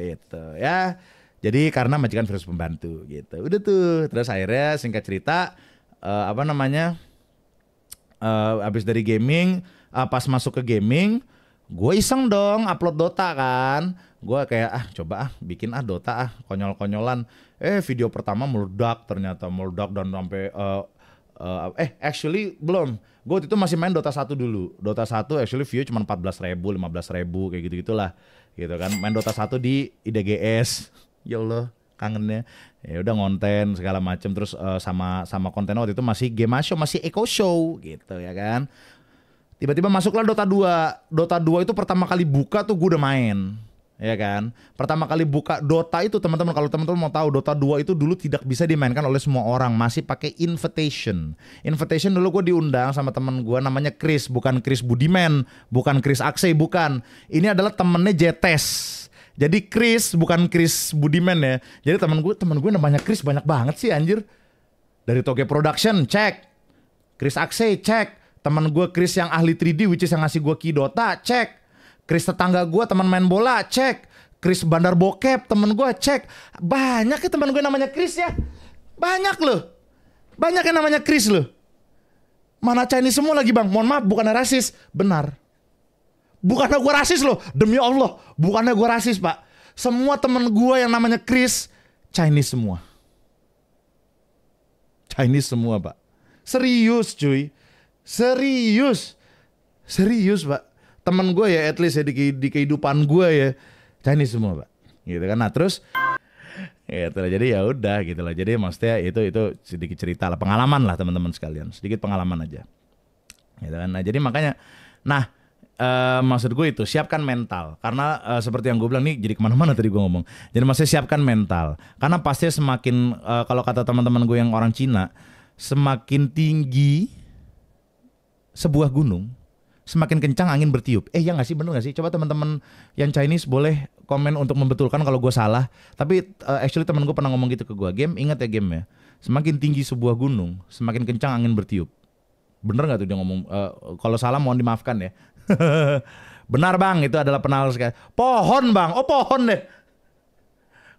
gitu ya jadi karena majikan virus pembantu gitu udah tuh terus akhirnya singkat cerita uh, apa namanya uh, abis dari gaming uh, pas masuk ke gaming gue iseng dong upload Dota kan gue kayak ah coba ah bikin ah Dota ah konyol-konyolan eh video pertama meledak ternyata meledak dan sampai uh, Uh, eh actually belum. Gue itu masih main Dota 1 dulu. Dota 1 actually view cuma 14 ribu, 15 ribu kayak gitu gitulah. Gitu kan. Main Dota 1 di IDGS. ya Allah kangennya. Ya udah ngonten segala macem terus uh, sama sama konten waktu itu masih game show, masih eco show gitu ya kan. Tiba-tiba masuklah Dota 2. Dota 2 itu pertama kali buka tuh gue udah main ya kan? Pertama kali buka Dota itu teman-teman kalau teman-teman mau tahu Dota 2 itu dulu tidak bisa dimainkan oleh semua orang, masih pakai invitation. Invitation dulu gue diundang sama teman gue namanya Chris, bukan Chris Budiman, bukan Chris Akse, bukan. Ini adalah temennya Jetes. Jadi Chris bukan Chris Budiman ya. Jadi teman gue teman gue namanya Chris banyak banget sih anjir. Dari Toge Production cek. Chris Akse cek. Teman gue Chris yang ahli 3D which is yang ngasih gue Kidota cek Chris tetangga gue teman main bola cek Chris bandar bokep temen gue cek banyak ya teman gue namanya Chris ya banyak loh banyak yang namanya Chris loh mana Chinese semua lagi bang mohon maaf bukannya rasis benar bukannya gue rasis loh demi Allah bukannya gue rasis pak semua temen gue yang namanya Chris Chinese semua Chinese semua pak serius cuy serius serius pak teman gue ya at least ya di, di kehidupan gue ya Chinese semua pak gitu kan nah terus gitu lah jadi ya udah gitu lah jadi maksudnya itu itu sedikit cerita lah pengalaman lah teman-teman sekalian sedikit pengalaman aja gitu kan nah jadi makanya nah Uh, maksud gue itu siapkan mental karena uh, seperti yang gue bilang nih jadi kemana-mana tadi gue ngomong jadi maksudnya siapkan mental karena pasti semakin uh, kalau kata teman-teman gue yang orang Cina semakin tinggi sebuah gunung semakin kencang angin bertiup. Eh ya nggak sih bener nggak sih? Coba teman-teman yang Chinese boleh komen untuk membetulkan kalau gue salah. Tapi uh, actually teman gue pernah ngomong gitu ke gue. Game ingat ya game ya. Semakin tinggi sebuah gunung, semakin kencang angin bertiup. Bener nggak tuh dia ngomong? Uh, kalau salah mohon dimaafkan ya. Benar bang, itu adalah penal sekali. Pohon bang, oh pohon deh.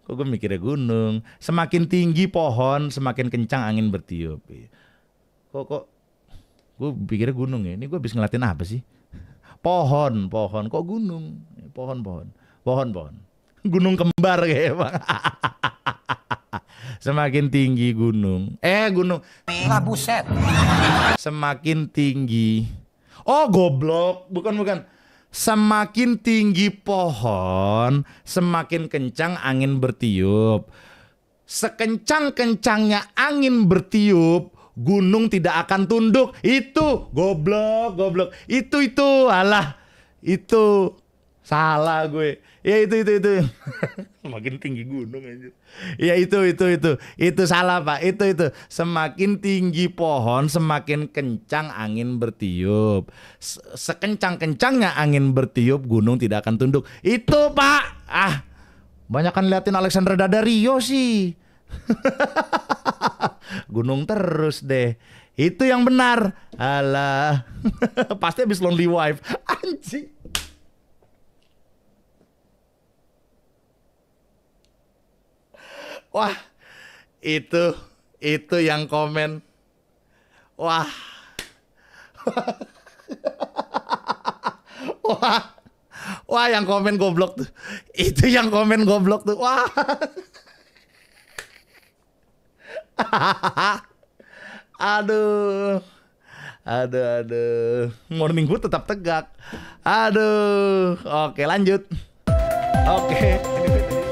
Kok gue mikirnya gunung. Semakin tinggi pohon, semakin kencang angin bertiup. Iya. Kok kok gue pikirnya gunung ya ini gue habis ngeliatin apa sih pohon pohon kok gunung pohon pohon pohon pohon gunung kembar kayak bang semakin tinggi gunung eh gunung lah buset semakin tinggi oh goblok bukan bukan semakin tinggi pohon semakin kencang angin bertiup sekencang kencangnya angin bertiup gunung tidak akan tunduk. Itu goblok, goblok. Itu itu alah. Itu salah gue. Ya itu itu itu. semakin tinggi gunung aja. Ya itu itu itu. Itu salah, Pak. Itu itu. Semakin tinggi pohon, semakin kencang angin bertiup. Sekencang-kencangnya angin bertiup, gunung tidak akan tunduk. Itu, Pak. Ah. Banyak kan liatin Alexander Dadario sih. gunung terus deh. Itu yang benar. Alah. Pasti habis lonely wife. Anjing. Wah, itu itu yang komen. Wah. Wah. Wah, yang komen goblok tuh. Itu yang komen goblok tuh. Wah. aduh. Aduh, aduh. Morning Good tetap tegak. Aduh. Oke, lanjut. Oke.